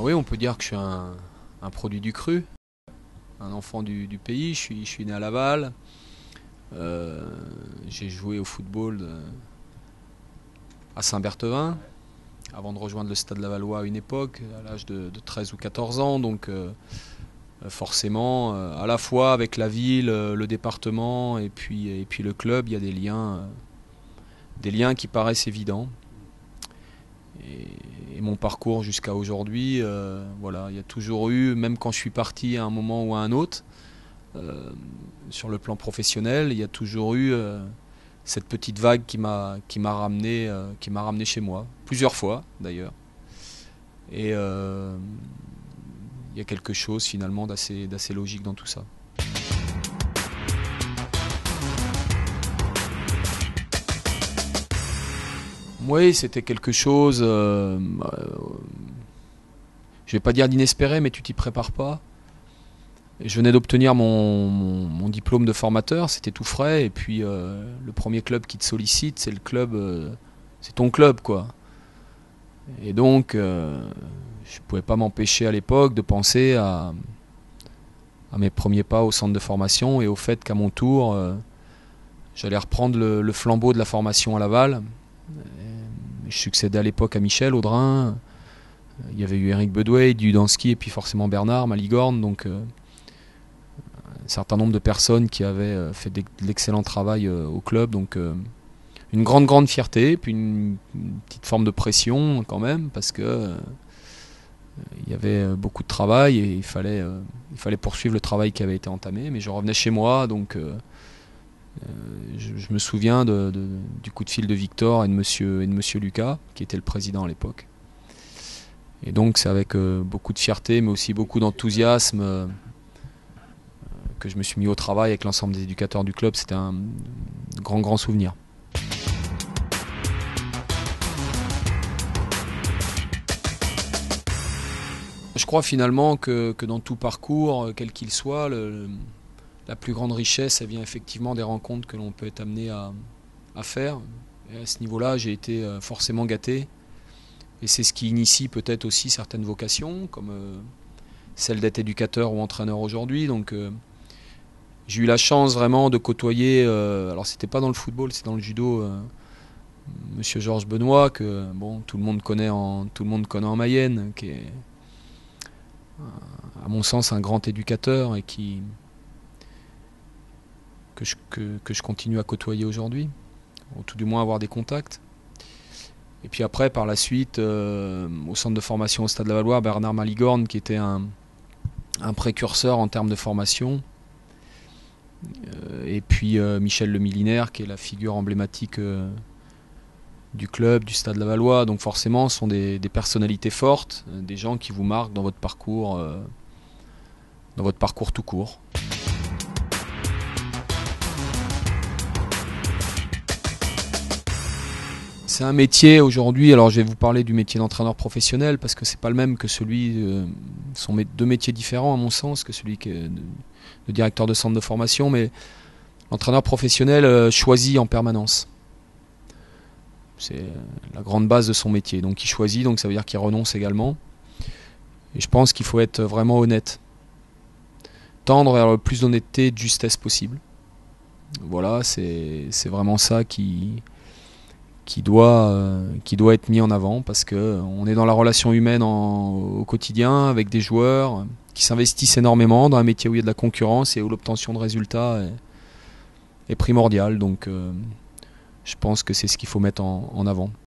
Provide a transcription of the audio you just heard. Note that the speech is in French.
Ah oui, on peut dire que je suis un, produit du cru, un enfant du, pays. Je suis, né à Laval. Euh, j'ai joué au football euh, à Saint-Berthevin avant de rejoindre le stade Lavallois à une époque, à l'âge de, 13 ou 14 ans. Donc, euh, forcément, à la fois avec la ville, le département et puis, et puis le club, il y a des liens, des liens qui paraissent évidents et, mon parcours jusqu'à aujourd'hui, euh, voilà, il y a toujours eu, même quand je suis parti à un moment ou à un autre, euh, sur le plan professionnel, il y a toujours eu euh, cette petite vague qui m'a qui m'a ramené qui m'a ramené chez moi plusieurs fois d'ailleurs. Et il y a quelque chose finalement d'assez d'assez logique dans tout ça. Oui, c'était quelque chose, euh, euh, je vais pas dire d'inespéré, mais tu t'y prépares pas. je venais d'obtenir mon, diplôme de formateur, c'était tout frais, et puis euh, le premier club qui te sollicite, c'est le club, euh, c'est ton club, quoi. Et donc, je pouvais pas m'empêcher à l'époque de penser à, mes premiers pas au centre de formation et au fait qu'à mon tour, j'allais reprendre le, flambeau de la formation à Laval je succédais à l'époque à Michel Audrin. Il y avait eu Eric Bedway, Dudansky et puis forcément Bernard Maligorne. Donc euh, un certain nombre de personnes qui avaient euh, fait de l'excellent travail euh, au club. Donc une grande, grande fierté, puis une, petite forme de pression quand même, parce que il y avait beaucoup de travail et il fallait, il fallait poursuivre le travail qui avait été entamé. Mais je revenais chez moi, donc euh, je, me souviens du coup de fil de Victor et de monsieur, et de monsieur Lucas, qui était le président à l'époque. Et donc c'est avec euh, beaucoup de fierté, mais aussi beaucoup d'enthousiasme euh, que je me suis mis au travail avec l'ensemble des éducateurs du club. C'était un grand, grand souvenir. Je crois finalement que, dans tout parcours, quel qu'il soit, la plus grande richesse, elle vient effectivement des rencontres que l'on peut être amené à, faire. Et à ce niveau-là, j'ai été euh, forcément gâté. Et c'est ce qui initie peut-être aussi certaines vocations, comme euh, celle d'être éducateur ou entraîneur aujourd'hui. Donc euh, j'ai eu la chance vraiment de côtoyer, alors c'était pas dans le football, c'est dans le judo, Monsieur Georges Benoît, que bon, tout, le monde connaît en, tout le monde connaît en Mayenne, qui est à mon sens un grand éducateur et qui, que je, continue à côtoyer aujourd'hui, ou tout du moins avoir des contacts. Et puis après, par la suite, euh, au centre de formation au Stade de la Valois, Bernard Maligorne, qui était un, précurseur en termes de formation, euh, et puis euh, Michel Le Millinaire, qui est la figure emblématique du club, du Stade de la Valois. Donc forcément, ce sont des, des, personnalités fortes, des gens qui vous marquent dans votre parcours, dans votre parcours tout court. c'est un métier aujourd'hui. Alors, je vais vous parler du métier d'entraîneur professionnel parce que c'est pas le même que celui. sont deux métiers différents, à mon sens, que celui de, directeur de centre de formation. Mais l'entraîneur professionnel euh, choisit en permanence. C'est euh, la grande base de son métier. Donc, il choisit, donc ça veut dire qu'il renonce également. Et je pense qu'il faut être vraiment honnête. Tendre vers le plus d'honnêteté et de justesse possible. Voilà, c'est vraiment ça qui qui doit, euh, qui doit être mis en avant parce que on est dans la relation humaine en, au quotidien avec des joueurs qui s'investissent énormément dans un métier où il y a de la concurrence et où l'obtention de résultats est, est primordiale. Donc euh, je pense que c'est ce qu'il faut mettre en avant.